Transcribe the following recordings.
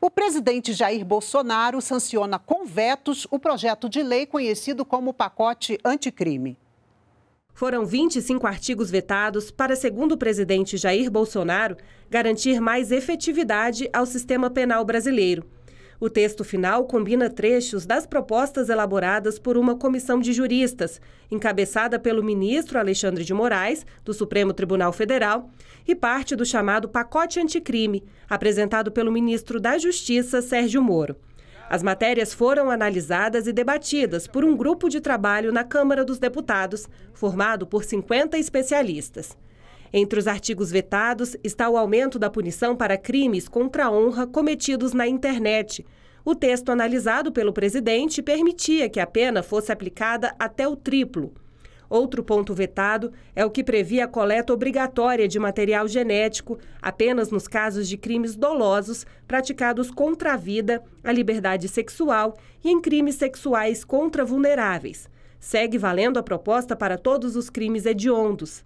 O presidente Jair Bolsonaro sanciona com vetos o projeto de lei conhecido como pacote anticrime. Foram 25 artigos vetados para, segundo o presidente Jair Bolsonaro, garantir mais efetividade ao sistema penal brasileiro. O texto final combina trechos das propostas elaboradas por uma comissão de juristas, encabeçada pelo ministro Alexandre de Moraes, do Supremo Tribunal Federal, e parte do chamado pacote anticrime, apresentado pelo ministro da Justiça, Sérgio Moro. As matérias foram analisadas e debatidas por um grupo de trabalho na Câmara dos Deputados, formado por 50 especialistas. Entre os artigos vetados está o aumento da punição para crimes contra a honra cometidos na internet. O texto analisado pelo presidente permitia que a pena fosse aplicada até o triplo. Outro ponto vetado é o que previa a coleta obrigatória de material genético apenas nos casos de crimes dolosos praticados contra a vida, a liberdade sexual e em crimes sexuais contra vulneráveis. Segue valendo a proposta para todos os crimes hediondos.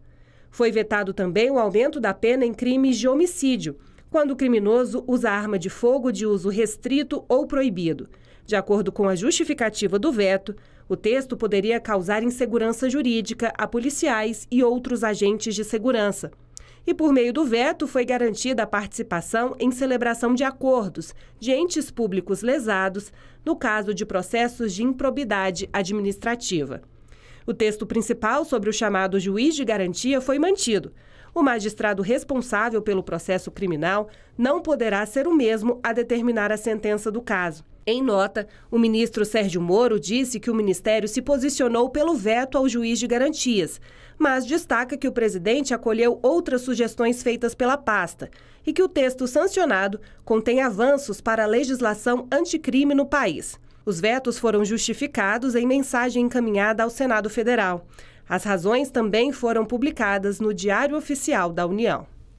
Foi vetado também o aumento da pena em crimes de homicídio, quando o criminoso usa arma de fogo de uso restrito ou proibido. De acordo com a justificativa do veto, o texto poderia causar insegurança jurídica a policiais e outros agentes de segurança. E por meio do veto foi garantida a participação em celebração de acordos de entes públicos lesados no caso de processos de improbidade administrativa. O texto principal sobre o chamado juiz de garantia foi mantido. O magistrado responsável pelo processo criminal não poderá ser o mesmo a determinar a sentença do caso. Em nota, o ministro Sérgio Moro disse que o ministério se posicionou pelo veto ao juiz de garantias, mas destaca que o presidente acolheu outras sugestões feitas pela pasta e que o texto sancionado contém avanços para a legislação anticrime no país. Os vetos foram justificados em mensagem encaminhada ao Senado Federal. As razões também foram publicadas no Diário Oficial da União.